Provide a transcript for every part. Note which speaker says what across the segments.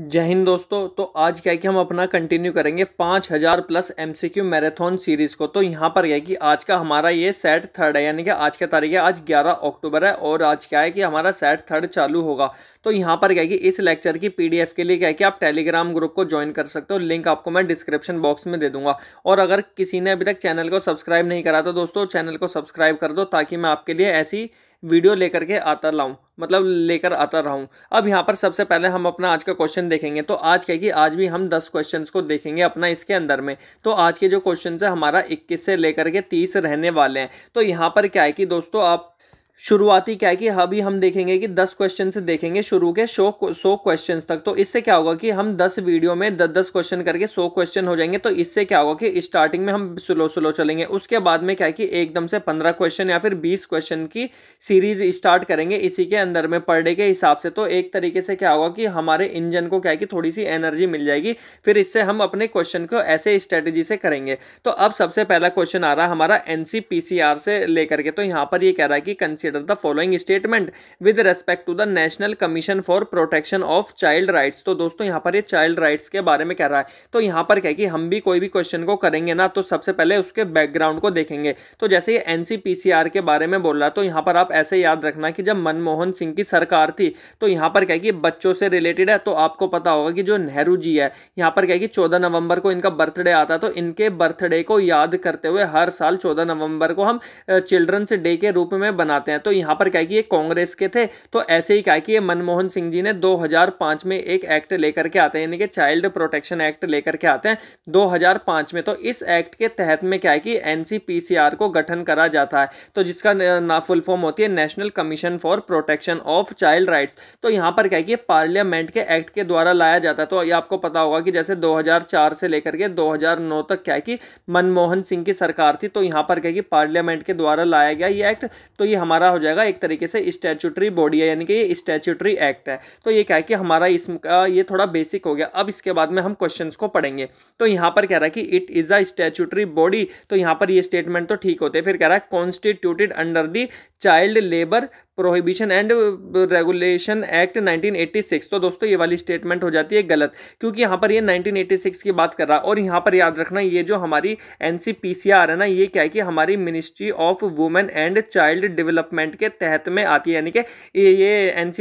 Speaker 1: जय हिंद दोस्तों तो आज क्या है कि हम अपना कंटिन्यू करेंगे पाँच हज़ार प्लस एमसीक्यू मैराथन सीरीज़ को तो यहाँ पर क्या है कि आज का हमारा ये सेट थर्ड है यानी कि आज का तारीख है आज 11 अक्टूबर है और आज क्या है कि हमारा सेट थर्ड चालू होगा तो यहाँ पर क्या है कि इस लेक्चर की पीडीएफ के लिए क्या है कि आप टेलीग्राम ग्रुप को ज्वाइन कर सकते हो लिंक आपको मैं डिस्क्रिप्शन बॉक्स में दे दूंगा और अगर किसी ने अभी तक चैनल को सब्सक्राइब नहीं करा तो दोस्तों चैनल को सब्सक्राइब कर दो ताकि मैं आपके लिए ऐसी वीडियो लेकर के आता लाऊं मतलब लेकर आता रहूँ अब यहाँ पर सबसे पहले हम अपना आज का क्वेश्चन देखेंगे तो आज क्या कि आज भी हम दस क्वेश्चंस को देखेंगे अपना इसके अंदर में तो आज के जो क्वेश्चन है हमारा इक्कीस से लेकर के तीस रहने वाले हैं तो यहाँ पर क्या है कि दोस्तों आप शुरुआती क्या है कि अभी हम देखेंगे कि दस क्वेश्चन से देखेंगे शुरू के सौ सौ क्वेश्चन तक तो इससे क्या होगा कि हम दस वीडियो में दस दस क्वेश्चन करके सौ क्वेश्चन हो जाएंगे तो इससे क्या होगा कि स्टार्टिंग में हम स्लो स्लो चलेंगे उसके बाद में क्या है कि एकदम से पंद्रह क्वेश्चन या फिर बीस क्वेश्चन की सीरीज स्टार्ट करेंगे इसी के अंदर में पर डे के हिसाब से तो एक तरीके से क्या होगा कि हमारे इंजन को क्या है कि थोड़ी सी एनर्जी मिल जाएगी फिर इससे हम अपने क्वेश्चन को ऐसे स्ट्रेटेजी से करेंगे तो अब सबसे पहला क्वेश्चन आ रहा है हमारा एन से लेकर के तो यहाँ पर ये कह रहा है कि consider consider the following statement with respect to the national commission for protection of child Rights तो दोस्तों यहाँ पर ये चाइल्ड राइट्स के बारे में कह रहा है तो यहाँ पर क्या कि हम भी कोई भी क्वेश्चन को करेंगे ना तो सबसे पहले उसके बैकग्राउंड को देखेंगे तो जैसे ये एनसीपीसीआर के बारे में बोल रहा है तो यहाँ पर आप ऐसे याद रखना कि जब मनमोहन सिंह की सरकार थी तो यहाँ पर क्या कि बच्चों से रिलेटेड है तो आपको पता होगा कि जो नेहरू जी है यहाँ पर क्या कि चौदह नवंबर को इनका बर्थडे आता तो इनके बर्थडे को याद करते हुए हर साल चौदह नवंबर को हम चिल्ड्रंस डे के रूप में बनाते हैं तो यहाँ पर क्या है कि ये कांग्रेस के थे तो ऐसे ही क्या है कि ये मनमोहन सिंह जी ने 2005 में एक एक्ट लेकर के आते हैं यानी कि चाइल्ड प्रोटेक्शन एक्ट लेकर के आते हैं 2005 में तो इस एक्ट के तहत में क्या है कि एन को गठन करा जाता है तो जिसका ना फुल फॉर्म होती है national commission for protection of child rights तो यहाँ पर क्या है कि पार्लियामेंट के एक्ट के द्वारा लाया जाता है तो ये आपको पता होगा कि जैसे दो से लेकर के दो तक क्या है कि मनमोहन सिंह की सरकार थी तो यहाँ पर क्या है कि पार्लियामेंट के द्वारा लाया गया ये एक्ट तो ये हमारा हमारा हो जाएगा एक तरीके से स्टैचूटरी बॉडी है यानी कि ये स्टैचूटरी एक्ट है तो ये क्या है कि हमारा इसका ये थोड़ा बेसिक हो गया अब इसके बाद में हम क्वेश्चन को पढ़ेंगे तो यहाँ पर कह रहा है कि it is a statutory body तो यहाँ पर ये स्टेटमेंट तो ठीक होते फिर कह रहा है constituted under the child labour prohibition and regulation act 1986 तो दोस्तों ये वाली स्टेटमेंट हो जाती है गलत क्योंकि यहाँ पर ये 1986 की बात कर रहा है और यहाँ पर याद रखना ये जो हमारी एन है ना ये क्या है कि हमारी ministry of women and child development के तहत में आती है यानी कि ये एन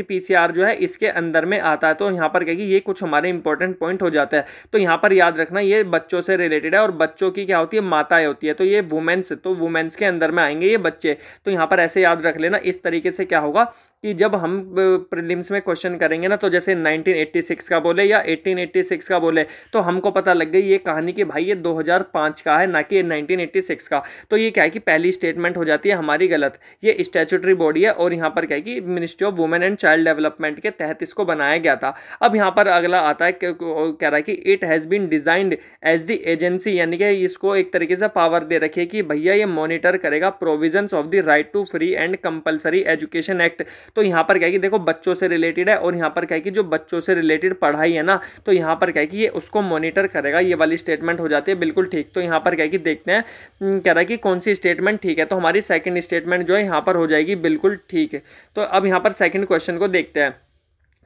Speaker 1: जो है इसके अंदर में आता है तो यहाँ पर क्या कि ये कुछ हमारे इंपॉर्टेंट पॉइंट हो जाता है तो यहाँ पर याद रखना ये बच्चों से रिलेटेड है और बच्चों की क्या होती है माताएँ होती है तो ये वुमेन्स तो वुमेन्स के अंदर में आएंगे ये बच्चे तो यहाँ पर ऐसे याद रख लेना इस तरीके से से क्या होगा कि जब हम प्रीलिम्स में क्वेश्चन करेंगे ना तो जैसे 1986 का बोले या 1886 का बोले तो हमको पता लग गई ये कहानी कि भाई ये 2005 का है ना कि 1986 का तो ये क्या है कि पहली स्टेटमेंट हो जाती है हमारी गलत ये स्टैचूटरी बॉडी है और यहाँ पर क्या है कि ministry of women and child development के तहत इसको बनाया गया था अब यहाँ पर अगला आता है कह रहा है कि it has been designed as the agency यानी कि इसको एक तरीके से पावर दे रखी है कि भैया ये मोनिटर करेगा provision of the right to free and compulsory education act तो यहाँ पर क्या कि देखो बच्चों से रिलेटेड है और यहाँ पर क्या कि जो बच्चों से रिलेटेड पढ़ाई है ना तो यहाँ पर क्या कि ये उसको मॉनिटर करेगा ये वाली स्टेटमेंट हो जाती है बिल्कुल ठीक तो यहाँ पर क्या कि देखते हैं हम्म, कह रहा है कि कौन सी स्टेटमेंट ठीक है तो हमारी सेकेंड स्टेटमेंट जो है यहाँ पर हो जाएगी बिल्कुल ठीक है तो अब यहाँ पर सेकेंड क्वेश्चन को देखते हैं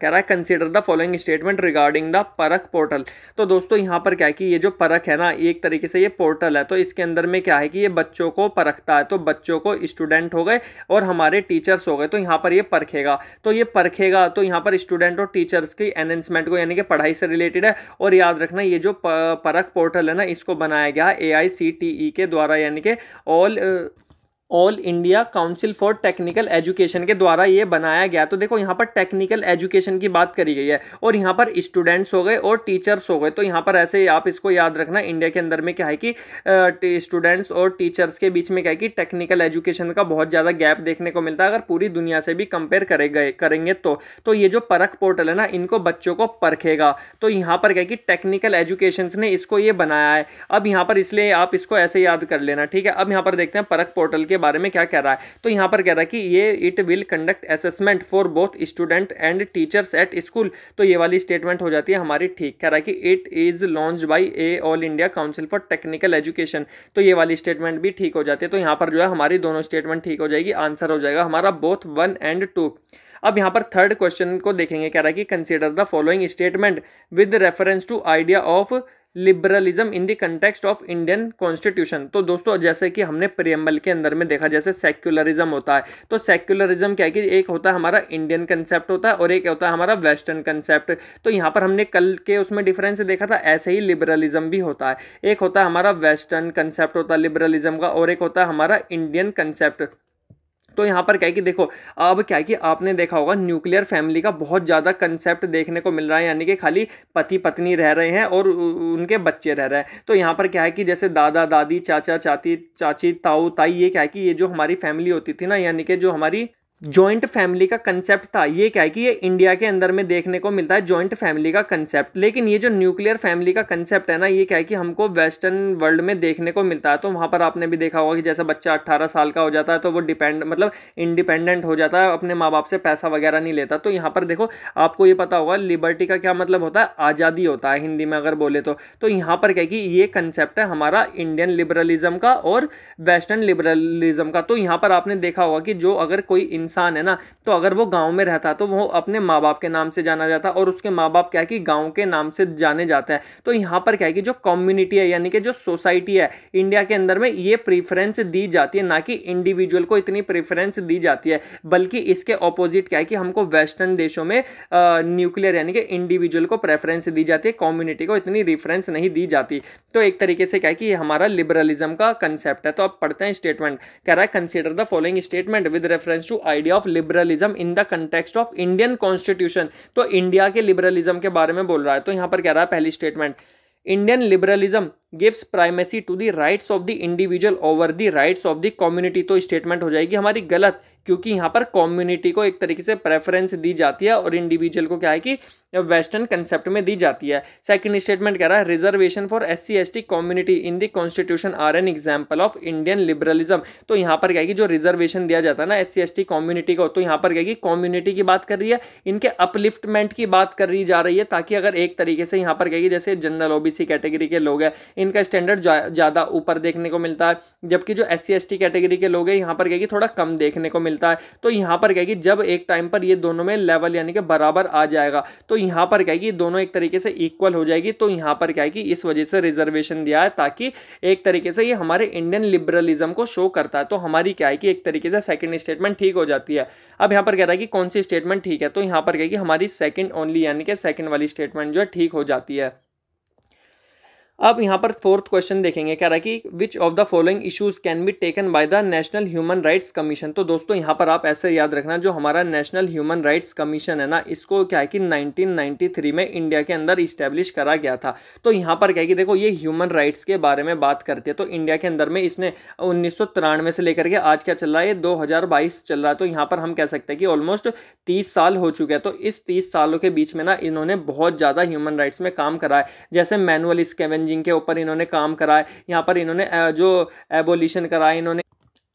Speaker 1: कह रहा है consider the following statement regarding the Parakh portal तो दोस्तों यहाँ पर क्या है कि ये जो परख है ना एक तरीके से ये पोर्टल है तो इसके अंदर में क्या है कि ये बच्चों को परखता है तो बच्चों को स्टूडेंट हो गए और हमारे टीचर्स हो गए तो यहाँ पर ये परखेगा तो ये परखेगा तो यहाँ पर स्टूडेंट और टीचर्स की अनाउंसमेंट को यानी कि पढ़ाई से रिलेटेड है और याद रखना ये जो परख पोर्टल है ना इसको बनाया गया ए e के द्वारा यानी कि all all India council for technical education के द्वारा ये बनाया गया तो देखो यहाँ पर टेक्निकल एजुकेशन की बात करी गई है और यहाँ पर स्टूडेंट्स हो गए और टीचर्स हो गए तो यहाँ पर ऐसे आप इसको याद रखना इंडिया के अंदर में क्या है कि स्टूडेंट्स और टीचर्स के बीच में क्या है कि टेक्निकल एजुकेशन का बहुत ज़्यादा गैप देखने को मिलता है अगर पूरी दुनिया से भी कंपेयर करे गए करेंगे तो, तो ये जो परख पोर्टल है ना इनको बच्चों को परखेगा तो यहाँ पर क्या कि टेक्निकल एजुकेशन ने इसको ये बनाया है अब यहाँ पर इसलिए आप इसको ऐसे याद कर लेना ठीक है अब यहाँ पर देखते हैं परख पोर्टल के के बारे में क्या कह रहा है तो यहाँ पर कह रहा है कि ये it will conduct assessment for both student and teachers at school तो ये वाली स्टेटमेंट हो जाती है हमारी ठीक कह रहा है कि it is launch by a all India council for technical education तो ये वाली स्टेटमेंट भी ठीक हो जाती है तो यहाँ पर जो है हमारी दोनों स्टेटमेंट ठीक हो जाएगी आंसर हो जाएगा हमारा बोथ वन एंड टू अब यहाँ पर थर्ड क्वेश्चन को देखेंगे कह रहा है कि consider the following statement with reference to idea of liberalism in the context of Indian constitution तो दोस्तों जैसे कि हमने प्रियम्बल के अंदर में देखा जैसे सेक्युलरिज्म होता है तो सेक्युलरिज्म क्या है कि एक होता है हमारा इंडियन कंसेप्ट होता है और एक होता है हमारा वेस्टर्न कंसेप्ट तो यहाँ पर हमने कल के उसमें डिफरेंस देखा था ऐसे ही लिबरलिज्म भी होता है एक होता है हमारा वेस्टर्न कंसेप्ट होता है लिबरलिज्म का और एक होता है हमारा इंडियन कंसेप्ट तो यहाँ पर क्या है कि देखो अब क्या है कि आपने देखा होगा न्यूक्लियर फैमिली का बहुत ज़्यादा कंसेप्ट देखने को मिल रहा है यानी कि खाली पति पत्नी रह रहे हैं और उनके बच्चे रह रहे हैं तो यहाँ पर क्या है कि जैसे दादा दादी चाचा चाची चाची ताऊ ताई ये क्या है कि ये जो हमारी फैमिली होती थी ना यानी कि जो हमारी ज्वाइंट फैमिली का कंसेप्ट था ये क्या है कि ये इंडिया के अंदर में देखने को मिलता है ज्वाइंट फैमिली का कंसेप्ट लेकिन ये जो न्यूक्लियर फैमिली का कंसेप्ट है ना ये क्या है कि हमको वेस्टर्न वर्ल्ड में देखने को मिलता है तो वहाँ पर आपने भी देखा होगा कि जैसा बच्चा अट्ठारह साल का हो जाता है तो वो डिपेंड मतलब इंडिपेंडेंट हो जाता है अपने माँ बाप से पैसा वगैरह नहीं लेता तो यहाँ पर देखो आपको ये पता होगा लिबर्टी का क्या मतलब होता है आज़ादी होता है हिंदी में अगर बोले तो, तो यहाँ पर क्या कि ये कंसेप्ट है हमारा इंडियन लिबरलिज्म का और वेस्टर्न लिबरलिज्म का तो यहाँ पर आपने देखा होगा कि जो अगर कोई इंसान है ना तो अगर वो गांव में रहता तो वो अपने माँ बाप के नाम से जाना जाता और उसके माँ बाप क्या है कि गांव के नाम से जाने जाते हैं तो यहाँ पर क्या है कि जो कम्युनिटी है यानी कि जो सोसाइटी है इंडिया के अंदर में ये प्रीफरेंस दी जाती है ना कि इंडिविजुअल को इतनी प्रेफरेंस दी जाती है बल्कि इसके ऑपोजिट क्या है कि हमको वेस्टर्न देशों में न्यूक्लियर यानी कि इंडिविजुअल को प्रेफरेंस दी जाती है कम्युनिटी को इतनी रिफरेंस नहीं दी जाती तो एक तरीके से क्या है कि हमारा लिबरलिज्म का कंसेप्ट है तो अब पढ़ते हैं स्टेटमेंट कह रहा है consider the following statement with reference to idea of liberalism in the context of Indian constitution तो इंडिया के लिबरलिज्म के बारे में बोल रहा है तो यहां पर कह रहा है पहली statement Indian liberalism gives primacy to the rights of the individual over the rights of the community तो स्टेटमेंट हो जाएगी हमारी गलत क्योंकि यहाँ पर कम्युनिटी को एक तरीके से प्रेफरेंस दी जाती है और इंडिविजुअल को क्या है कि वेस्टर्न कंसेप्ट में दी जाती है सेकंड स्टेटमेंट कह रहा है reservation for S C S T community in the constitution are an example of Indian liberalism तो यहाँ पर क्या है कि जो रिजर्वेशन दिया जाता है ना S C S T community को तो यहाँ पर क्या कि कम्युनिटी की बात कर रही है इनके अपलिफ्टमेंट की बात करी जा रही है ताकि अगर एक तरीके से यहाँ पर क्या कि जैसे जनरल ओ कैटेगरी के लोग हैं इनका स्टैंडर्ड ज़्यादा ऊपर देखने को मिलता है जबकि जो S C S T category के लोग हैं यहाँ पर क्या कि थोड़ा कम देखने को मिलता मिलता है तो यहाँ पर क्या कि जब एक टाइम पर ये दोनों में लेवल यानी कि बराबर आ जाएगा तो यहाँ पर क्या दोनों एक तरीके से इक्वल हो जाएगी तो यहाँ पर क्या है कि इस वजह से रिजर्वेशन दिया है ताकि एक तरीके से ये हमारे इंडियन लिबरलिज्म को शो करता है तो हमारी क्या है कि एक तरीके से सेकेंड स्टेटमेंट ठीक हो जाती है अब यहाँ पर कह रहा है कि कौन सी स्टेटमेंट ठीक है तो यहाँ पर क्या कि हमारी सेकंड ओनली यानी कि सेकंड वाली स्टेटमेंट जो है ठीक हो जाती है अब यहाँ पर फोर्थ क्वेश्चन देखेंगे कह रहा है कि which of the following issues can be taken by the national human rights commission तो दोस्तों यहाँ पर आप ऐसे याद रखना जो हमारा नेशनल ह्यूमन राइट्स कमीशन है ना इसको क्या है कि 1993 में इंडिया के अंदर इस्टेब्लिश करा गया था तो यहाँ पर क्या है कि देखो ये ह्यूमन राइट्स के बारे में बात करती है तो इंडिया के अंदर में इसने उन्नीस से लेकर के आज क्या चल रहा है दो चल रहा है तो यहाँ पर हम कह सकते हैं कि ऑलमोस्ट तीस साल हो चुके हैं तो इस तीस सालों के बीच में ना इन्होंने बहुत ज़्यादा ह्यूमन राइट्स में काम करा है जैसे मैनुअल स्केवन के ऊपर इन्होंने काम कराए यहाँ पर इन्होंने जो एबोलिशन कराए इन्होंने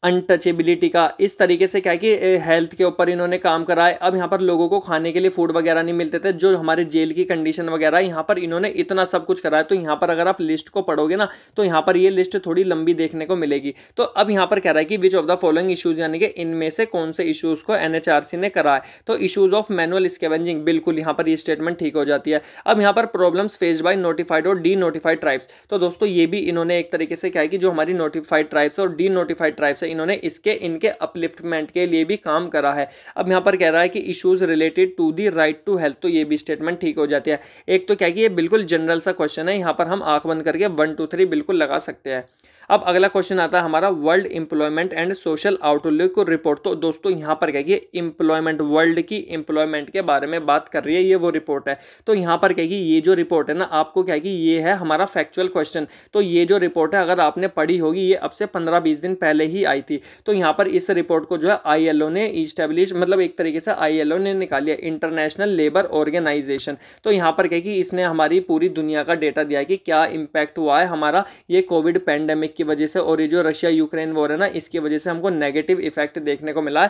Speaker 1: अनटचेबिलिटी का इस तरीके से क्या है कि हेल्थ के ऊपर इन्होंने काम करा है अब यहाँ पर लोगों को खाने के लिए फूड वगैरह नहीं मिलते थे जो हमारे जेल की कंडीशन वगैरह यहाँ पर इन्होंने इतना सब कुछ करा है तो यहाँ पर अगर आप लिस्ट को पढ़ोगे ना तो यहाँ पर ये लिस्ट थोड़ी लंबी देखने को मिलेगी तो अब यहाँ पर कह रहा है कि which of the following issues यानी कि इनमें से कौन से इशूज़ को एन ने करा है तो इशूज़ ऑफ मैनुअल स्केवेंजिंग बिल्कुल यहाँ पर ये स्टेटमेंट ठीक हो जाती है अब यहाँ पर प्रॉब्लम्स फेस्ड बाय नोटिफाइड और डी नोटिफाइड ट्राइब्स तो दोस्तों ये भी इन्होंने एक तरीके से क्या है कि जो हमारी नोटिफाइड ट्राइब्स और डी नोटिफाइड ट्राइब्स इन्होंने इसके इनके अपलिफ्टमेंट के लिए भी काम करा है अब यहाँ पर कह रहा है कि issues related to the right to health तो ये भी स्टेटमेंट ठीक हो जाती है एक तो क्या कि ये बिल्कुल जनरल सा क्वेश्चन है यहाँ पर हम आँख बंद करके वन टू थ्री बिल्कुल लगा सकते हैं अब अगला क्वेश्चन आता है हमारा world employment and social outlook report तो दोस्तों यहां पर कहेगी इंप्लॉयमेंट वर्ल्ड की इंप्लॉयमेंट के बारे में बात कर रही है ये वो रिपोर्ट है तो यहां पर कहेगी ये जो रिपोर्ट है ना आपको कहेगी ये है हमारा फैक्चुअल क्वेश्चन तो ये जो रिपोर्ट है अगर आपने पढ़ी होगी ये अब से पंद्रह बीस दिन पहले ही आई थी तो यहां पर इस रिपोर्ट को जो है आई ने इस्टेब्लिश मतलब एक तरीके से आई ने निकाली इंटरनेशनल लेबर ऑर्गेनाइजेशन तो यहां पर कहेगी इसने हमारी पूरी दुनिया का डेटा दिया कि क्या इम्पैक्ट हुआ है हमारा ये कोविड पैंडेमिक इसकी वजह से और ये जो रशिया यूक्रेन वॉर है ना इसकी वजह से हमको नेगेटिव इफेक्ट देखने को मिला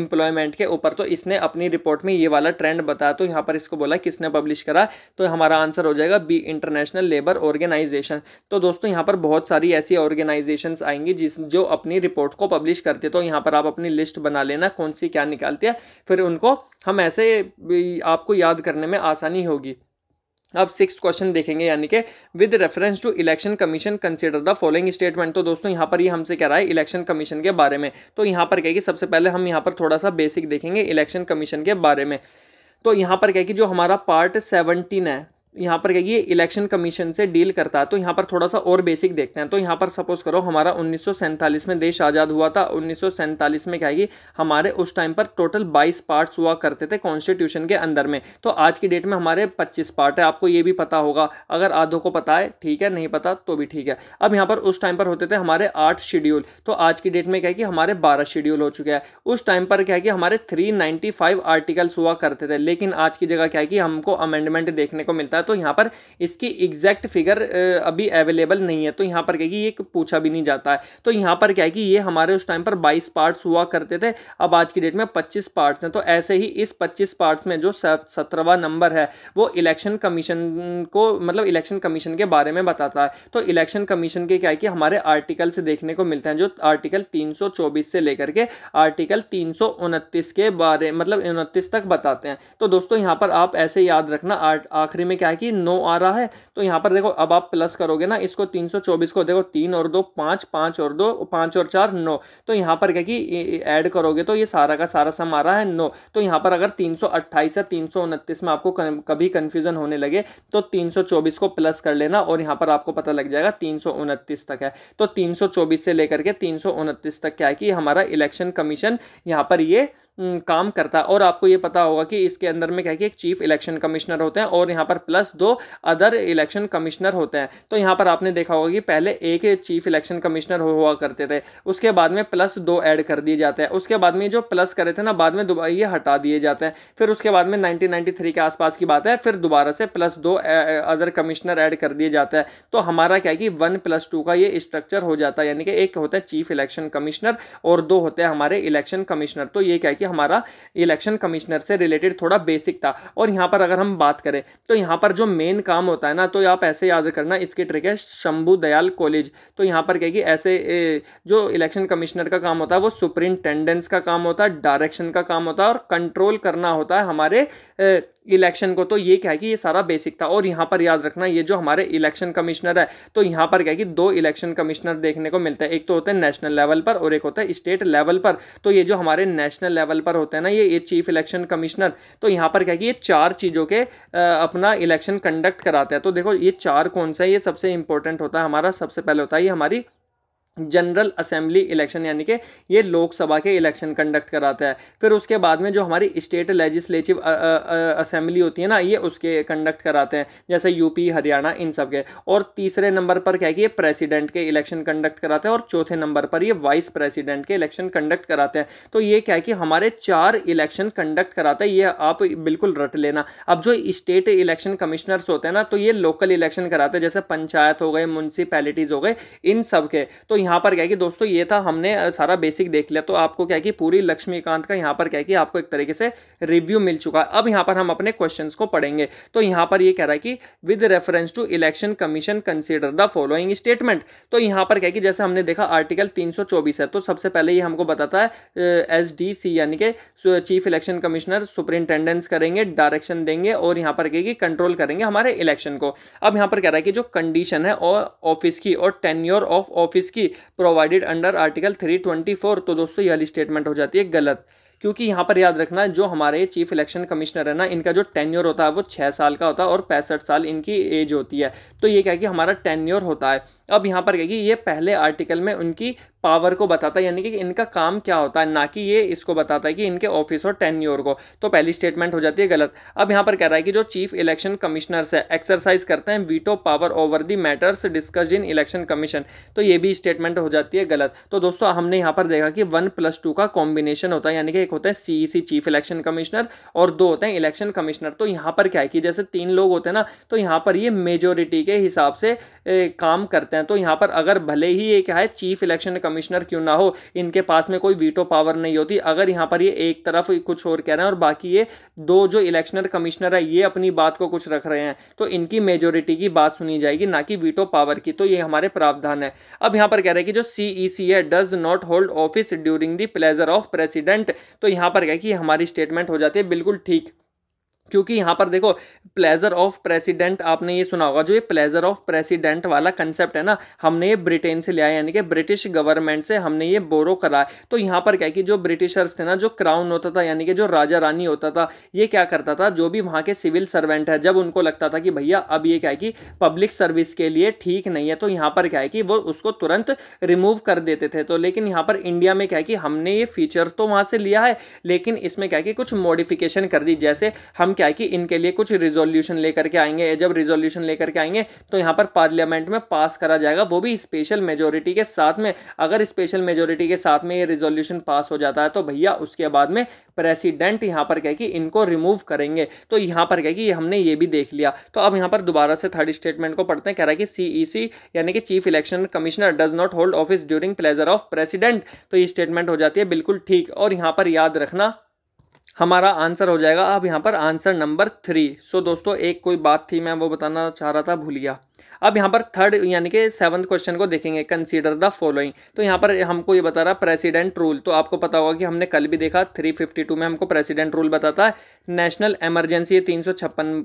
Speaker 1: एम्प्लॉयमेंट के ऊपर तो इसने अपनी रिपोर्ट में ये वाला ट्रेंड बताया तो यहाँ पर इसको बोला किसने पब्लिश करा तो हमारा आंसर हो जाएगा बी इंटरनेशनल लेबर ऑर्गेनाइजेशन तो दोस्तों यहाँ पर बहुत सारी ऐसी ऑर्गेनाइजेशन आएंगी जिस जो अपनी रिपोर्ट को पब्लिश करते तो यहाँ पर आप अपनी लिस्ट बना लेना कौन सी क्या निकालती है फिर उनको हम ऐसे आपको याद करने में आसानी होगी अब सिक्स क्वेश्चन देखेंगे यानी कि with reference to election commission consider the following statement तो दोस्तों यहाँ पर ये यह हमसे कह रहा है इलेक्शन कमीशन के बारे में तो यहाँ पर कहेगी सबसे पहले हम यहाँ पर थोड़ा सा बेसिक देखेंगे इलेक्शन कमीशन के बारे में तो यहाँ पर कहेगी जो हमारा पार्ट सेवनटीन है यहाँ पर ये इलेक्शन कमीशन से डील करता है तो यहाँ पर थोड़ा सा और बेसिक देखते हैं तो यहाँ पर सपोज करो हमारा उन्नीस में देश आज़ाद हुआ था उन्नीस में क्या है कि हमारे उस टाइम पर टोटल 22 पार्ट्स हुआ करते थे कॉन्स्टिट्यूशन के अंदर में तो आज की डेट में हमारे 25 पार्ट है आपको ये भी पता होगा अगर आधों को पता है ठीक है नहीं पता तो भी ठीक है अब यहाँ पर उस टाइम पर होते थे हमारे आठ शेड्यूल तो आज की डेट में क्या है कि हमारे बारह शेड्यूल हो चुके हैं उस टाइम पर क्या है कि हमारे थ्री आर्टिकल्स हुआ करते थे लेकिन आज की जगह क्या है कि हमको अमेंडमेंट देखने को मिलता है तो यहाँ पर इसकी एग्जैक्ट फिगर अभी अवेलेबल नहीं है तो यहाँ पर क्या कि ये पूछा भी नहीं जाता है तो यहाँ पर क्या है कि ये हमारे उस टाइम पर बाईस पार्ट्स हुआ करते थे अब आज की डेट में पच्चीस पार्ट्स हैं तो ऐसे ही इस पच्चीस पार्ट्स में जो सत्रहवा नंबर है वो इलेक्शन कमीशन को मतलब इलेक्शन कमीशन के बारे में बताता है तो इलेक्शन कमीशन के क्या है कि हमारे आर्टिकल से देखने को मिलते हैं जो आर्टिकल 324 से लेकर के आर्टिकल तीन के बारे मतलब उनतीस तक बताते हैं तो दोस्तों यहाँ पर आप ऐसे याद रखना आखिरी में क्या है कि नौ आ रहा है तो यहाँ पर देखो अब आप प्लस करोगे ना इसको तीन सौ चौबीस को देखो तीन और दो पाँच पाँच और दो पाँच और चार नौ तो यहाँ पर क्या कि ऐड करोगे तो ये सारा का सारा सम आ रहा है नौ तो यहाँ पर अगर तीन सौ अट्ठाईस या तीन सौ उनतीस में आपको कभी कन्फ्यूजन होने लगे तो तीन सौ चौबीस को प्लस कर लेना और यहाँ पर आपको पता लग जाएगा तीन सौ उनतीस तक है तो तीन सौ चौबीस से लेकर के तीन सौ उनतीस तक क्या है कि हमारा इलेक्शन कमीशन यहाँ पर ये काम करता है और आपको ये पता होगा कि इसके अंदर में क्या है कि एक चीफ इलेक्शन कमिश्नर होते हैं और यहाँ पर प्लस प्लस दो अदर इलेक्शन कमिश्नर होते हैं तो यहाँ पर आपने देखा होगा कि पहले एक चीफ इलेक्शन कमिश्नर हुआ करते थे उसके बाद में प्लस दो ऐड कर दिए जाते हैं उसके बाद में जो प्लस करे थे ना बाद में ये हटा दिए जाते हैं फिर उसके बाद में 1993 के आसपास की बात है फिर दोबारा से प्लस दो अदर कमिश्नर ऐड कर दिए जाते हैं तो हमारा क्या है कि वन प्लस टू का ये स्ट्रक्चर हो जाता है यानी कि एक होता है चीफ इलेक्शन कमिश्नर और दो होते हैं हमारे इलेक्शन कमिश्नर तो ये क्या है कि हमारा इलेक्शन कमिश्नर से रिलेटेड थोड़ा बेसिक था और यहाँ पर अगर हम बात करें तो यहाँ पर पर जो मेन काम होता है ना तो आप ऐसे याद करना इसकी ट्रिक है शंभू दयाल कॉलेज तो यहाँ पर कहेगी ऐसे जो इलेक्शन कमिश्नर का काम होता है वो सुप्रिंटेंडेंस का काम होता है डायरेक्शन का काम होता है और कंट्रोल करना होता है हमारे इलेक्शन को तो ये क्या है कि ये सारा बेसिक था और यहाँ पर याद रखना ये जो हमारे इलेक्शन कमिश्नर है तो यहाँ पर क्या है कि दो इलेक्शन कमिश्नर देखने को मिलते हैं एक तो होते हैं नेशनल लेवल पर और एक होता है स्टेट लेवल पर तो ये जो हमारे नेशनल लेवल पर होते हैं ना ये ये चीफ इलेक्शन कमिश्नर तो यहाँ पर क्या है कि ये चार चीज़ों के अपना इलेक्शन कंडक्ट कराते हैं तो देखो ये चार कौन सा है ये सबसे इंपॉर्टेंट होता है हमारा सबसे पहले होता है ये हमारी जनरल असेंबली इलेक्शन यानी कि ये लोकसभा के इलेक्शन कंडक्ट कराता है फिर उसके बाद में जो हमारी स्टेट लेजिस्लेटिव असेंबली होती है ना ये उसके कंडक्ट कराते हैं जैसे यूपी हरियाणा इन सब के और तीसरे नंबर पर क्या है कि ये प्रेसिडेंट के इलेक्शन कंडक्ट कराते हैं और चौथे नंबर पर ये वाइस प्रेसिडेंट के इलेक्शन कंडक्ट कराते हैं तो ये क्या है कि हमारे चार इलेक्शन कंडक्ट कराते हैं ये आप बिल्कुल रट लेना अब जो स्टेट इलेक्शन कमिश्नर्स होते हैं ना तो ये लोकल इलेक्शन कराते हैं जैसे पंचायत हो गए म्यूनसिपैलिटीज़ हो गए इन सब के तो यहाँ पर क्या है कि दोस्तों ये था हमने सारा बेसिक देख लिया तो आपको क्या है कि पूरी लक्ष्मीकांत का यहाँ पर क्या है कि आपको एक तरीके से रिव्यू मिल चुका है अब यहाँ पर हम अपने क्वेश्चन को पढ़ेंगे तो यहाँ पर ये कह रहा है कि with reference to election commission consider the following statement तो यहाँ पर क्या है कि जैसे हमने देखा आर्टिकल तीन है तो सबसे पहले ये हमको बताता है एस यानी कि चीफ इलेक्शन कमिश्नर सुपरिंटेंडेंस करेंगे डायरेक्शन देंगे और यहाँ पर कहेगी कंट्रोल करेंगे हमारे इलेक्शन को अब यहाँ पर कह रहा है कि जो कंडीशन है ऑफिस की और टेन्योर ऑफ ऑफिस की प्रोवाइडेड अंडर आर्टिकल 324 तो दोस्तों यह वाली स्टेटमेंट हो जाती है गलत क्योंकि यहाँ पर याद रखना जो हमारे चीफ इलेक्शन कमिश्नर है ना इनका जो टेन्योर होता है वो छः साल का होता है और पैंसठ साल इनकी एज होती है तो ये क्या कि हमारा टेन्योर होता है अब यहाँ पर क्या कि ये पहले आर्टिकल में उनकी पावर को बताता है यानी कि इनका काम क्या होता है ना कि ये इसको बताता है कि इनके ऑफिस और टेन्योर को तो पहली स्टेटमेंट हो जाती है गलत अब यहाँ पर कह रहा है कि जो चीफ इलेक्शन कमिश्नर्स है एक्सरसाइज करते हैं veto power over the matters discussed in election commission तो ये भी स्टेटमेंट हो जाती है गलत तो दोस्तों हमने यहाँ पर देखा कि वन प्लस टू का कॉम्बिनेशन होता है यानी कि एक होता है सी चीफ इलेक्शन कमिश्नर और दो होते हैं इलेक्शन कमिश्नर तो यहाँ पर क्या है कि जैसे तीन लोग होते हैं ना तो यहाँ पर ये मेजोरिटी के हिसाब से ए, काम करते हैं तो यहाँ पर अगर भले ही ये क्या है चीफ इलेक्शन कमिश्नर क्यों ना हो इनके पास में कोई वीटो पावर नहीं होती अगर यहाँ पर ये एक तरफ कुछ और कह रहे हैं और बाकी ये दो जो इलेक्शनर कमिश्नर है ये अपनी बात को कुछ रख रहे हैं तो इनकी मेजोरिटी की बात सुनी जाएगी ना कि वीटो पावर की तो ये हमारे प्रावधान है अब यहाँ पर कह रहे हैं कि जो सी e है does not hold office during the pleasure of president तो यहाँ पर कह कि हमारी स्टेटमेंट हो जाती है बिल्कुल ठीक क्योंकि यहाँ पर देखो प्लेजर ऑफ प्रेसिडेंट आपने ये सुना होगा जो ये प्लेजर ऑफ प्रेसिडेंट वाला कंसेप्ट है ना हमने ये ब्रिटेन से लिया यानी कि ब्रिटिश गवर्नमेंट से हमने ये बोरो करा तो यहाँ पर क्या है कि जो ब्रिटिशर्स थे ना जो क्राउन होता था यानी कि जो राजा रानी होता था ये क्या करता था जो भी वहाँ के सिविल सर्वेंट है जब उनको लगता था कि भैया अब ये क्या है कि पब्लिक सर्विस के लिए ठीक नहीं है तो यहाँ पर क्या है कि वो उसको तुरंत रिमूव कर देते थे तो लेकिन यहाँ पर इंडिया में क्या है कि हमने ये फीचर तो वहाँ से लिया है लेकिन इसमें क्या है कि कुछ मॉडिफिकेशन कर दी जैसे हम क्या है कि इनके लिए कुछ रिजोल्यूशन लेकर के आएंगे जब रिजोल्यूशन लेकर के आएंगे तो यहाँ पर पार्लियामेंट में पास करा जाएगा वो भी स्पेशल मेजोरिटी के साथ में अगर स्पेशल मेजोरिटी के साथ में ये रिजोल्यूशन पास हो जाता है तो भैया उसके बाद में प्रेसिडेंट यहाँ पर कह कि इनको रिमूव करेंगे तो यहाँ पर क्या कि हमने ये भी देख लिया तो अब यहाँ पर दोबारा से थर्ड स्टेटमेंट को पढ़ते हैं कह रहा है कि सीईसी e यानी कि chief election commissioner does not hold office during pleasure of president तो ये स्टेटमेंट हो जाती है बिल्कुल ठीक और यहाँ पर याद रखना हमारा आंसर हो जाएगा अब यहाँ पर आंसर नंबर थ्री सो दोस्तों एक कोई बात थी मैं वो बताना चाह रहा था भूल गया अब यहाँ पर थर्ड यानी कि सेवन्थ क्वेश्चन को देखेंगे कंसीडर द फॉलोइंग तो यहाँ पर हमको ये बता रहा प्रेसिडेंट रूल तो आपको पता होगा कि हमने कल भी देखा 352 में हमको प्रेसिडेंट रूल बताता है नेशनल एमरजेंसी ये तीन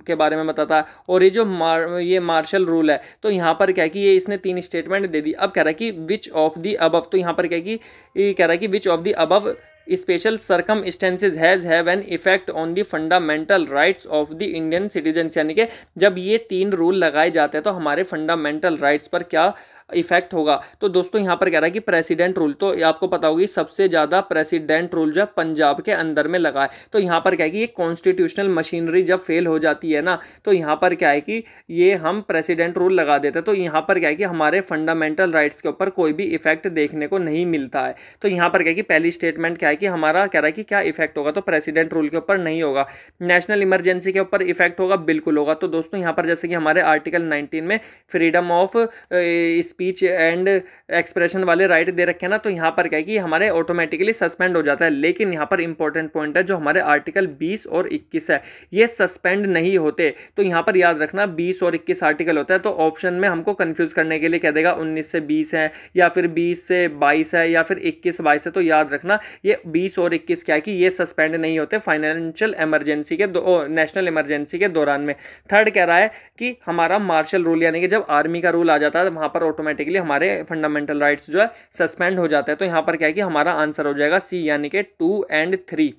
Speaker 1: के बारे में बताता है और ये जो मार, ये मार्शल रूल है तो यहाँ पर क्या कि ये इसने तीन स्टेटमेंट दे दी अब कह रहा है कि विच ऑफ दी अबव तो यहाँ पर क्या कि ये कह रहा है कि which of the above special circumstances has have an effect on the fundamental rights of the Indian citizen यानी कि जब ये तीन रूल लगाए जाते हैं तो हमारे फंडामेंटल राइट्स पर क्या इफेक्ट होगा तो दोस्तों यहाँ पर कह रहा है कि प्रेसिडेंट रूल तो आपको पता होगी सबसे ज़्यादा प्रेसिडेंट रूल जब पंजाब के अंदर में लगा है तो यहाँ पर क्या है कि ये कॉन्स्टिट्यूशनल मशीनरी जब फेल हो जाती है ना तो यहाँ पर क्या है कि ये हम प्रेसिडेंट रूल लगा देते हैं तो यहाँ पर क्या है कि हमारे फंडामेंटल राइट्स के ऊपर कोई भी इफेक्ट देखने को नहीं मिलता है तो यहाँ पर क्या है कि पहली स्टेटमेंट क्या है कि हमारा कह रहा है कि क्या इफेक्ट होगा तो प्रेसिडेंट रूल के ऊपर नहीं होगा नेशनल इमरजेंसी के ऊपर इफेक्ट होगा बिल्कुल होगा तो दोस्तों यहाँ पर जैसे कि हमारे आर्टिकल नाइनटीन में freedom of speech and expression वाले राइट दे रखे हैं ना तो यहाँ पर क्या है कि हमारे ऑटोमेटिकली सस्पेंड हो जाता है लेकिन यहाँ पर इंपॉर्टेंट पॉइंट है जो हमारे आर्टिकल बीस और इक्कीस है ये सस्पेंड नहीं होते तो यहाँ पर याद रखना बीस और इक्कीस आर्टिकल होता है तो ऑप्शन में हमको कन्फ्यूज़ करने के लिए कह देगा उन्नीस से बीस है या फिर बीस से बाईस है या फिर इक्कीस बाईस है तो याद रखना ये बीस और इक्कीस क्या है कि ये सस्पेंड नहीं होते फाइनेंशियल इमरजेंसी के दो नेशनल इमरजेंसी के दौरान में थर्ड कह रहा है कि हमारा मार्शल रूल यानी कि जब आर्मी का रूल आ जाता है तो वहाँ पर ऑटो ऑटोमेटिकली हमारे फंडामेंटल राइट्स जो है सस्पेंड हो जाते हैं तो यहाँ पर क्या है कि हमारा आंसर हो जाएगा सी यानी कि टू एंड थ्री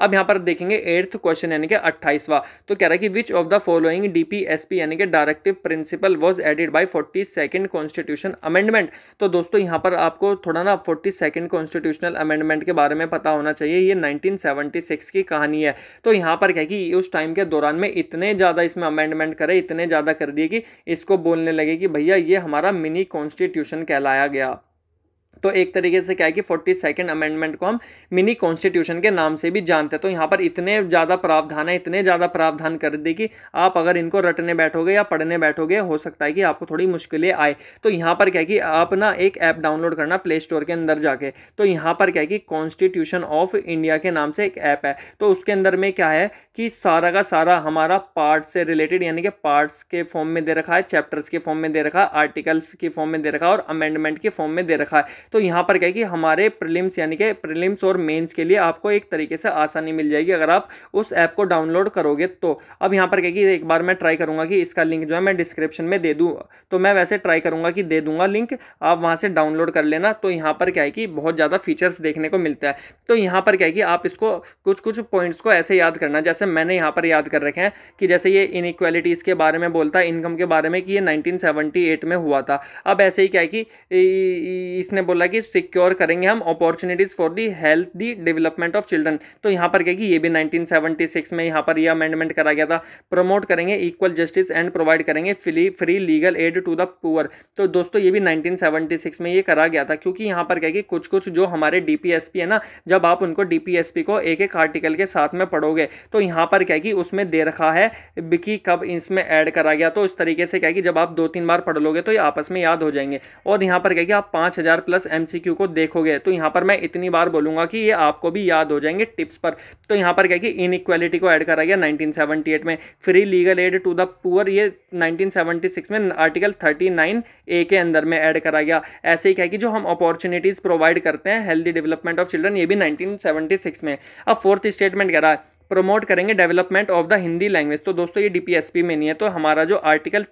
Speaker 1: अब यहाँ पर देखेंगे एट्थ क्वेश्चन यानी कि अट्ठाईसवा तो कह रहा है कि which of the following DPSP यानी कि directive principle was added by forty second constitution amendment तो दोस्तों यहाँ पर आपको थोड़ा ना फोर्टी सेकेंड कॉन्स्टिट्यूशनल अमेंडमेंट के बारे में पता होना चाहिए ये नाइनटीन की कहानी है तो यहाँ पर क्या कि उस टाइम के दौरान में इतने ज़्यादा इसमें अमेंडमेंट करे इतने ज़्यादा कर दिए कि इसको बोलने लगे कि भैया ये हमारा मिनी कॉन्स्टिट्यूशन कहलाया गया तो एक तरीके से क्या है कि फोर्टी सेकेंड अमेंडमेंट को हम मिनी कॉन्स्टिट्यूशन के नाम से भी जानते हैं तो यहाँ पर इतने ज़्यादा प्रावधान है इतने ज़्यादा प्रावधान कर दे कि आप अगर इनको रटने बैठोगे या पढ़ने बैठोगे हो सकता है कि आपको थोड़ी मुश्किलें आए तो यहाँ पर क्या है कि आप ना एक ऐप डाउनलोड करना प्ले स्टोर के अंदर जाके तो यहाँ पर क्या है कि कॉन्स्टिट्यूशन ऑफ इंडिया के नाम से एक ऐप है तो उसके अंदर में क्या है कि सारा का सारा हमारा पार्ट से रिलेटेड यानी कि पार्ट्स के फॉर्म में दे रखा है चैप्टर्स के फॉर्म में दे रखा है आर्टिकल्स के फॉर्म में दे रखा है और अमेंडमेंट के फॉर्म में दे रखा है तो यहाँ पर क्या कि हमारे प्रिलिम्स यानी कि प्रिलिम्स और मेंस के लिए आपको एक तरीके से आसानी मिल जाएगी अगर आप उस ऐप को डाउनलोड करोगे तो अब यहाँ पर क्या कि एक बार मैं ट्राई करूँगा कि इसका लिंक जो है मैं डिस्क्रिप्शन में दे दूँ तो मैं वैसे ट्राई करूँगा कि दे दूँगा लिंक आप वहाँ से डाउनलोड कर लेना तो यहाँ पर क्या है कि बहुत ज़्यादा फीचर्स देखने को मिलता है तो यहाँ पर क्या है कि आप इसको कुछ कुछ पॉइंट्स को ऐसे याद करना जैसे मैंने यहाँ पर याद कर रखे हैं कि जैसे ये इनक्वालिटीज़ के बारे में बोलता है इनकम के बारे में कि ये नाइनटीन में हुआ था अब ऐसे ही क्या है कि इसने बोला बोला कि सिक्योर करेंगे हम opportunities for the health the development of children तो यहाँ पर क्या कि ये भी 1976 में यहाँ पर ये अमेंडमेंट करा गया था प्रमोट करेंगे इक्वल जस्टिस एंड प्रोवाइड करेंगे free free legal aid to the poor तो दोस्तों ये भी 1976 में ये करा गया था क्योंकि यहाँ पर क्या कि कुछ कुछ जो हमारे डीपीएसपी है ना जब आप उनको डीपीएसपी को एक एक आर्टिकल के साथ में पढ़ोगे तो यहाँ पर क्या कि उसमें दे रखा है कि कब इसमें ऐड करा गया तो इस तरीके से क्या कि जब आप दो तीन बार पढ़ लोगे तो ये आपस में याद हो जाएंगे और यहाँ पर क्या कि आप पाँच प्लस एमसीक्यू को देखोगे तो यहाँ पर मैं इतनी बार बोलूँगा कि ये आपको भी याद हो जाएंगे टिप्स पर तो यहाँ पर क्या कि इनइक्वालिटी को ऐड करा गया 1978 में free legal aid to the poor ये 1976 में आर्टिकल 39 ए के अंदर में ऐड करा गया ऐसे ही क्या कि जो हम अपॉर्चुनिटीज़ प्रोवाइड करते हैं हेल्दी डेवलपमेंट ऑफ चिल्ड्रन ये भी सिक्स में अब फोर्थ स्टेटमेंट कह रहा है प्रमोट करेंगे development of the Hindi language तो दोस्तों ये डीपीएसपी में नहीं है तो हमारा जो आर्टिकल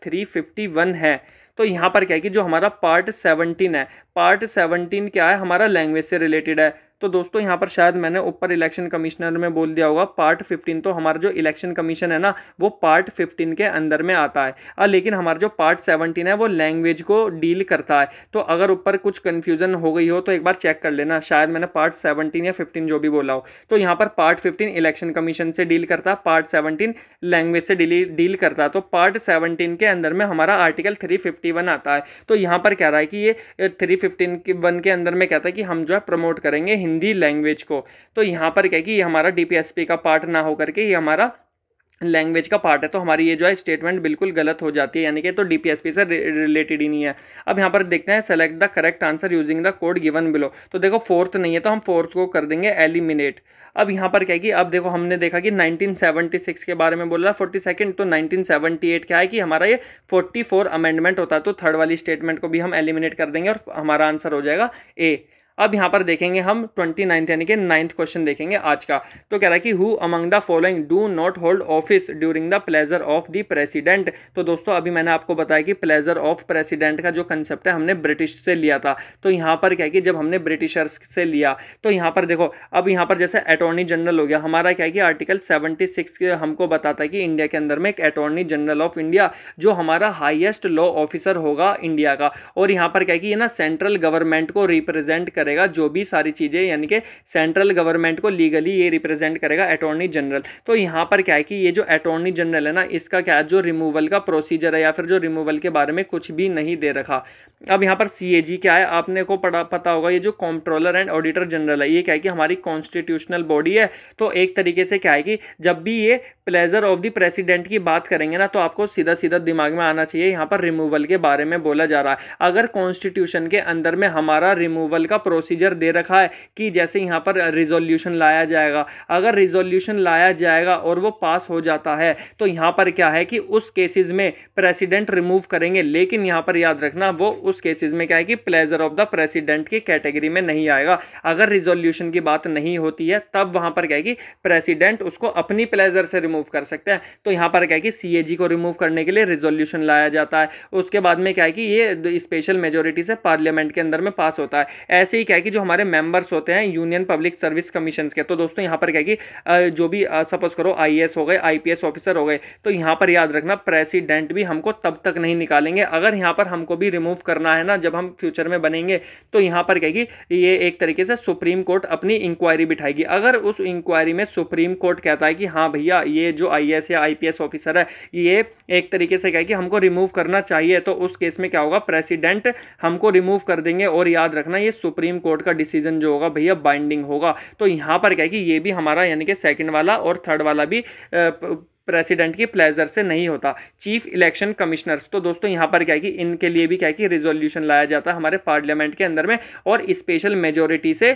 Speaker 1: वन है तो यहाँ पर क्या है कि जो हमारा पार्ट सेवनटीन है पार्ट सेवनटीन क्या है हमारा लैंग्वेज से रिलेटेड है तो दोस्तों यहाँ पर शायद मैंने ऊपर इलेक्शन कमिश्नर में बोल दिया होगा पार्ट फिफ्टीन तो हमारा जो इलेक्शन कमीशन है ना वो पार्ट फिफ्टीन के अंदर में आता है आ, लेकिन हमारा जो पार्ट सेवनटीन है वो लैंग्वेज को डील करता है तो अगर ऊपर कुछ कन्फ्यूजन हो गई हो तो एक बार चेक कर लेना शायद मैंने पार्ट सेवनटीन या फिफ्टीन जो भी बोला हो तो यहाँ पर पार्ट फिफ्टीन इलेक्शन कमीशन से डील करता पार्ट सेवनटीन लैंग्वेज से डील करता तो पार्ट सेवनटीन के अंदर में हमारा आर्टिकल थ्री फिफ्टी वन आता है तो यहाँ पर कह रहा है कि ये थ्री फिफ्टीन वन के अंदर में कहता है कि हम जो है प्रमोट करेंगे हिंदी लैंग्वेज को तो यहाँ पर क्या कि ये हमारा डीपीएसपी का पार्ट ना हो करके ये हमारा लैंग्वेज का पार्ट है तो हमारी ये जो है स्टेटमेंट बिल्कुल गलत हो जाती है यानी कि तो डीपीएसपी से रिलेटेड ही नहीं है अब यहाँ पर देखते हैं select the correct answer using the code given below तो देखो फोर्थ नहीं है तो हम फोर्थ को कर देंगे एलिमिनेट अब यहाँ पर क्या है कि अब देखो हमने देखा कि 1976 के बारे में बोल रहा है फोर्टी सेकेंड तो 1978 क्या है कि हमारा ये 44 अमेंडमेंट होता है तो थर्ड वाली स्टेटमेंट को भी हम एलिमिनेट कर देंगे और हमारा आंसर हो जाएगा ए अब यहाँ पर देखेंगे हम ट्वेंटी नाइन्थ यानी कि नाइन्थ क्वेश्चन देखेंगे आज का तो कह रहा है कि who among the following do not hold office during the pleasure of the president तो दोस्तों अभी मैंने आपको बताया कि प्लेजर ऑफ प्रेसिडेंट का जो कंसेप्ट है हमने ब्रिटिश से लिया था तो यहाँ पर क्या है कि जब हमने ब्रिटिशर्स से लिया तो यहाँ पर देखो अब यहाँ पर जैसे अटॉर्नी जनरल हो गया हमारा क्या है कि आर्टिकल सेवेंटी सिक्स हमको बताता है कि इंडिया के अंदर में एक अटॉर्नी जनरल ऑफ इंडिया जो हमारा हाइएस्ट लॉ ऑफिसर होगा इंडिया का और यहाँ पर क्या है कि ये ना सेंट्रल गवर्नमेंट को रिप्रेजेंट कर करेगा जो भी सारी चीज़ें यानी कि सेंट्रल गवर्नमेंट को लीगली ये रिप्रेजेंट करेगा अटॉर्नी जनरल तो यहाँ पर क्या है कि ये जो अटॉर्नी जनरल है ना इसका क्या है जो रिमूवल का प्रोसीजर है या फिर जो रिमूवल के बारे में कुछ भी नहीं दे रखा अब यहाँ पर सी क्या है आपने को पढ़ा पता होगा ये जो कॉम्प्ट्रोलर एंड ऑडिटर जनरल है ये क्या है कि हमारी कॉन्स्टिट्यूशनल बॉडी है तो एक तरीके से क्या है कि जब भी ये प्लेजर ऑफ द प्रेसिडेंट की बात करेंगे ना तो आपको सीधा सीधा दिमाग में आना चाहिए यहाँ पर रिमूवल के बारे में बोला जा रहा है अगर कॉन्स्टिट्यूशन के अंदर में हमारा रिमूवल का प्रोसीजर दे रखा है कि जैसे यहाँ पर रिजोल्यूशन लाया जाएगा अगर रिजोल्यूशन लाया जाएगा और वो पास हो जाता है तो यहाँ पर क्या है कि उस केसेस में प्रेसिडेंट रिमूव करेंगे लेकिन यहाँ पर याद रखना वो उस केसेस में क्या है कि प्लेजर ऑफ द प्रेसिडेंट की कैटेगरी में नहीं आएगा अगर रिजोल्यूशन की बात नहीं होती है तब वहाँ पर क्या है कि प्रेसिडेंट उसको अपनी प्लेजर से रिमूव कर सकते हैं तो यहाँ पर क्या है कि सी को रिमूव करने के लिए रिजोल्यूशन लाया जाता है उसके बाद में क्या है कि ये स्पेशल मेजोरिटी से पार्लियामेंट के अंदर में पास होता है ऐसे ही भी क्या है कि जो हमारे मेंबर्स होते हैं यूनियन पब्लिक सर्विस कमीशन के तो दोस्तों यहाँ पर क्या है कि जो भी सपोज करो आई हो गए आई ऑफिसर हो गए तो यहाँ पर याद रखना प्रेसिडेंट भी हमको तब तक नहीं निकालेंगे अगर यहाँ पर हमको भी रिमूव करना है ना जब हम फ्यूचर में बनेंगे तो यहाँ पर क्या कि ये एक तरीके से सुप्रीम कोर्ट अपनी इंक्वायरी बिठाएगी अगर उस इंक्वायरी में सुप्रीम कोर्ट कहता है कि हाँ भैया ये जो आई या आई ऑफिसर है ये एक तरीके से क्या कि हमको रिमूव करना चाहिए तो उस केस में क्या होगा प्रेसिडेंट हमको रिमूव कर देंगे और याद रखना ये सुप्रीम सुप्रीम कोर्ट का डिसीजन जो होगा भैया बाइंडिंग होगा तो यहाँ पर क्या है कि ये भी हमारा यानी कि सेकंड वाला और थर्ड वाला भी प्रेसिडेंट की प्लेजर से नहीं होता चीफ इलेक्शन कमिश्नर्स तो दोस्तों यहाँ पर क्या है कि इनके लिए भी क्या है कि रिजोल्यूशन लाया जाता है हमारे पार्लियामेंट के अंदर में और स्पेशल मेजोरिटी से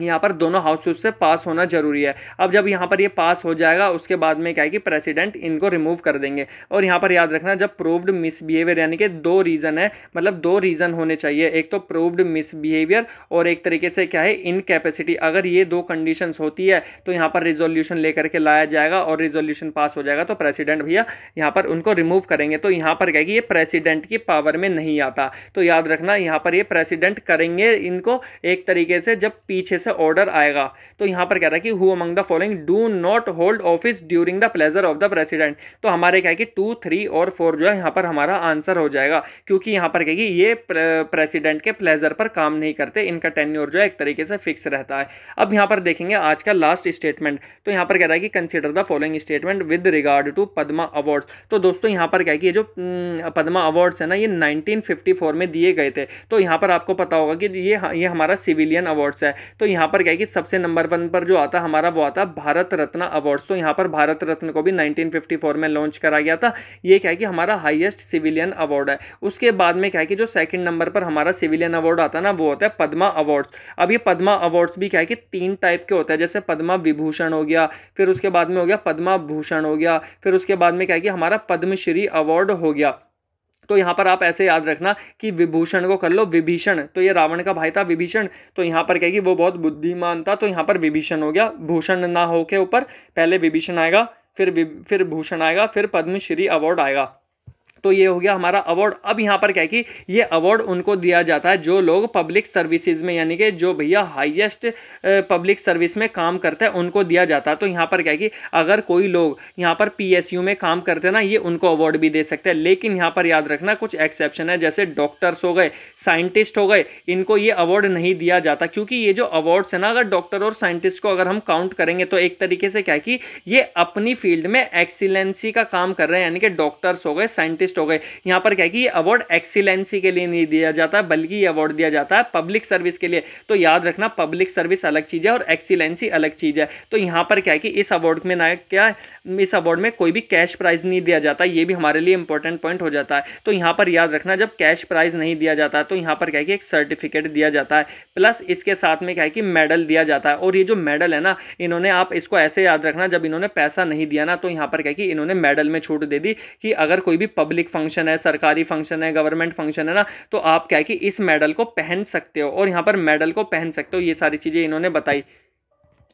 Speaker 1: यहाँ पर दोनों हाउस से पास होना जरूरी है अब जब यहाँ पर ये यह पास हो जाएगा उसके बाद में क्या है कि प्रेसिडेंट इनको रिमूव कर देंगे और यहाँ पर याद रखना जब प्रूव्ड मिसबिहेवियर यानी कि दो रीज़न है मतलब दो रीज़न होने चाहिए एक तो प्रूव्ड मिसबिहेवियर और एक तरीके से क्या है इनकेपेसिटी अगर ये दो कंडीशन होती है तो यहाँ पर रिजोल्यूशन लेकर के लाया जाएगा और रिजोल्यूशन पास हो जाएगा तो प्रेसिडेंट भैया यहाँ पर उनको रिमूव करेंगे तो यहाँ पर क्या है कि ये प्रेसिडेंट की पावर में नहीं आता तो याद रखना यहाँ पर ये प्रेसिडेंट करेंगे इनको एक तरीके से जब पीछे से ऑर्डर आएगा तो यहाँ पर कह रहा है कि who among the following do not hold office during the pleasure of the president तो हमारे क्या है कि टू थ्री और फोर जो है यहाँ पर हमारा आंसर हो जाएगा क्योंकि यहाँ पर कहेगी ये प्रेसिडेंट के प्लेजर पर काम नहीं करते इनका टेन्यूर जो है एक तरीके से फिक्स रहता है अब यहाँ पर देखेंगे आज का लास्ट स्टेटमेंट तो यहाँ पर कह रहा है कि consider the following statement with regard to Padma awards तो दोस्तों यहाँ पर क्या है कि ये जो पदमा हम्म, अवार्ड्स है ना ये 1954 में दिए गए थे तो यहाँ पर आपको पता होगा कि ये ये हमारा सिविलियन अवार्ड्स है तो यहाँ पर क्या है कि सबसे नंबर वन पर जो आता हमारा वो आता भारत रत्न अवार्ड सो यहाँ पर भारत रत्न को भी 1954 में लॉन्च करा गया था ये क्या है कि हमारा हाईएस्ट सिविलियन अवार्ड है उसके बाद में क्या है कि जो सेकंड नंबर पर हमारा सिविलियन अवार्ड आता ना वो होता है पद्मा अवार्ड्स अब ये पद्मा अवार्ड्स भी क्या है कि तीन टाइप के होते हैं जैसे पद्मा विभूषण हो गया फिर उसके बाद में हो गया पद्मा भूषण हो गया फिर उसके बाद में क्या है कि हमारा पद्मश्री अवार्ड हो गया तो यहाँ पर आप ऐसे याद रखना कि विभूषण को कर लो विभीषण तो ये रावण का भाई था विभीषण तो यहाँ पर कहेगी वो बहुत बुद्धिमान था तो यहाँ पर विभीषण हो गया भूषण ना हो के ऊपर पहले विभीषण आएगा फिर फिर भूषण आएगा फिर पद्मश्री अवार्ड आएगा तो ये हो गया हमारा अवार्ड अब यहाँ पर क्या है कि ये अवार्ड उनको दिया जाता है जो लोग पब्लिक सर्विसेज में यानी कि जो भैया हाईएस्ट पब्लिक सर्विस में काम करते हैं उनको दिया जाता है तो यहाँ पर क्या है कि अगर कोई लोग यहाँ पर पीएसयू में काम करते हैं ना ये उनको अवार्ड भी दे सकते हैं लेकिन यहाँ पर याद रखना कुछ एक्सेप्शन है जैसे डॉक्टर्स हो गए साइंटिस्ट हो गए इनको ये अवार्ड नहीं दिया जाता क्योंकि ये जो अवार्ड्स है ना अगर डॉक्टर और साइंटिस्ट को अगर हम काउंट करेंगे तो एक तरीके से क्या है कि ये अपनी फील्ड में एक्सीलेंसी का काम कर रहे हैं यानी कि डॉक्टर्स हो गए साइंटिस्ट साइंटिस्ट हो गए यहाँ पर क्या है कि ये अवार्ड एक्सीलेंसी के लिए नहीं दिया जाता बल्कि ये अवार्ड दिया जाता है पब्लिक सर्विस के लिए तो याद रखना पब्लिक सर्विस अलग चीज़ है और एक्सीलेंसी अलग चीज़ है तो यहाँ पर क्या है कि इस अवार्ड में ना क्या इस अवार्ड में कोई भी कैश प्राइज नहीं दिया जाता ये भी हमारे लिए इंपॉर्टेंट पॉइंट हो जाता है तो यहाँ पर याद रखना जब कैश प्राइज नहीं दिया जाता तो यहाँ पर क्या है कि एक सर्टिफिकेट दिया जाता है प्लस इसके साथ में क्या है कि मेडल दिया जाता है और ये जो मेडल है ना इन्होंने आप इसको ऐसे याद रखना जब इन्होंने पैसा नहीं दिया ना तो यहाँ पर क्या है कि इन्होंने मेडल में छूट दे दी कि अगर कोई भी पब्लिक पब्लिक फंक्शन है सरकारी फंक्शन है गवर्नमेंट फंक्शन है ना तो आप क्या है कि इस मेडल को पहन सकते हो और यहाँ पर मेडल को पहन सकते हो ये सारी चीज़ें इन्होंने बताई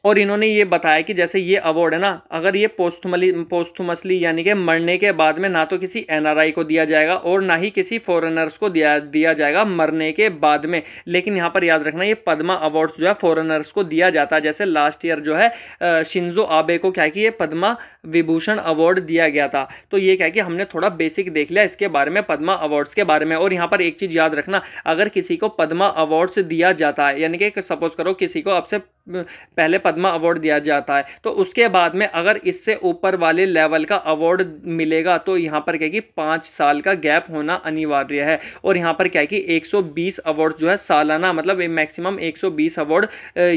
Speaker 1: और इन्होंने ये बताया कि जैसे ये अवार्ड है ना अगर ये पोस्थमली पोस्थमसली यानी कि मरने के बाद में ना तो किसी एनआरआई को दिया जाएगा और ना ही किसी फॉरेनर्स को दिया दिया जाएगा मरने के बाद में लेकिन यहाँ पर याद रखना ये पद्मा अवार्ड्स जो है फॉरेनर्स को दिया जाता है जैसे लास्ट ईयर जो है शिंजो आबे को क्या कि ये पद्मा विभूषण अवार्ड दिया गया था तो ये क्या कि हमने थोड़ा बेसिक देख लिया इसके बारे में पद्मा अवार्ड्स के बारे में और यहाँ पर एक चीज़ याद रखना अगर किसी को पद्मा अवार्ड्स दिया जाता है यानी कि सपोज करो किसी को आपसे पहले पद्मा अवार्ड दिया जाता है तो उसके बाद में अगर इससे ऊपर वाले लेवल का अवार्ड मिलेगा तो यहाँ पर क्या कि पाँच साल का गैप होना अनिवार्य है और यहाँ पर क्या कि 120 अवार्ड जो है सालाना मतलब मैक्सिमम 120 अवार्ड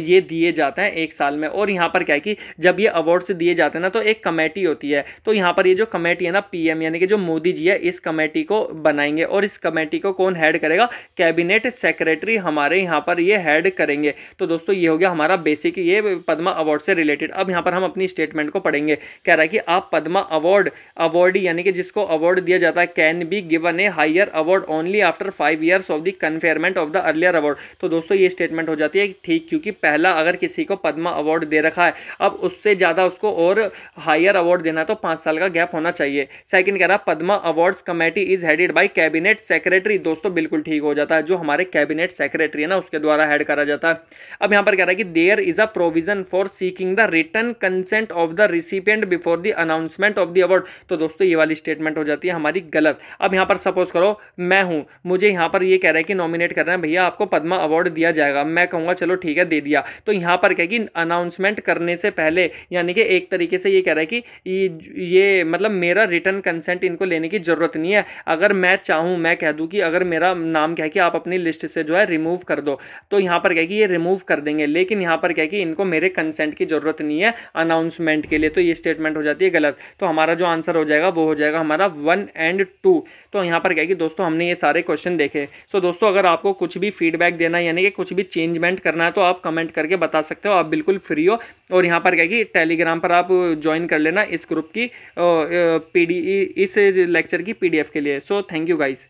Speaker 1: ये दिए जाते हैं एक साल में और यहाँ पर क्या कि जब ये अवार्ड्स दिए जाते हैं ना तो एक कमेटी होती है तो यहाँ पर ये जो कमेटी है ना पी यानी कि जो मोदी जी है इस कमेटी को बनाएंगे और इस कमेटी को कौन हेड करेगा कैबिनेट सेक्रेटरी हमारे यहाँ पर ये हेड करेंगे तो दोस्तों ये हो गया हमारा बेसिक ये पद्मा अवार्ड से रिलेटेड अब यहाँ पर हम अपनी स्टेटमेंट को पढ़ेंगे कह रहा है कि आप पद्मा अवार्ड अवार्डी यानी कि जिसको अवार्ड दिया जाता है can be given a higher award only after five years of the conferment of the earlier award तो दोस्तों ये स्टेटमेंट हो जाती है ठीक क्योंकि पहला अगर किसी को पद्मा अवार्ड दे रखा है अब उससे ज़्यादा उसको और हायर अवार्ड देना तो पाँच साल का गैप होना चाहिए सेकेंड कह रहा Padma awards committee is headed by cabinet secretary दोस्तों बिल्कुल ठीक हो जाता है जो हमारे कैबिनेट सेक्रेटरी है ना उसके द्वारा हेड करा जाता है अब यहाँ पर कह रहा है कि there is a provision option for seeking the written consent of the recipient before the announcement of the award तो दोस्तों ये वाली स्टेटमेंट हो जाती है हमारी गलत अब यहाँ पर सपोज करो मैं हूँ मुझे यहाँ पर ये कह रहा है कि नॉमिनेट कर रहे हैं भैया आपको पद्मा अवार्ड दिया जाएगा मैं कहूँगा चलो ठीक है दे दिया तो यहाँ पर क्या कि अनाउंसमेंट करने से पहले यानी कि एक तरीके से ये कह रहा है कि ये मतलब मेरा रिटर्न कंसेंट इनको लेने की ज़रूरत नहीं है अगर मैं चाहूँ मैं कह दूँ कि अगर मेरा नाम क्या कि आप अपनी लिस्ट से जो है रिमूव कर दो तो यहाँ पर क्या कि ये रिमूव कर देंगे लेकिन यहाँ पर क्या कि इनको मेरे मुझे कंसेंट की ज़रूरत नहीं है अनाउंसमेंट के लिए तो ये स्टेटमेंट हो जाती है गलत तो हमारा जो आंसर हो जाएगा वो हो जाएगा हमारा वन एंड टू तो यहाँ पर क्या कि दोस्तों हमने ये सारे क्वेश्चन देखे सो दोस्तों अगर आपको कुछ भी फीडबैक देना यानी कि कुछ भी चेंजमेंट करना है तो आप कमेंट करके बता सकते हो आप बिल्कुल फ्री हो और यहाँ पर क्या कि टेलीग्राम पर आप ज्वाइन कर लेना इस ग्रुप की पी e, इस लेक्चर की पी के लिए सो थैंक यू गाइज़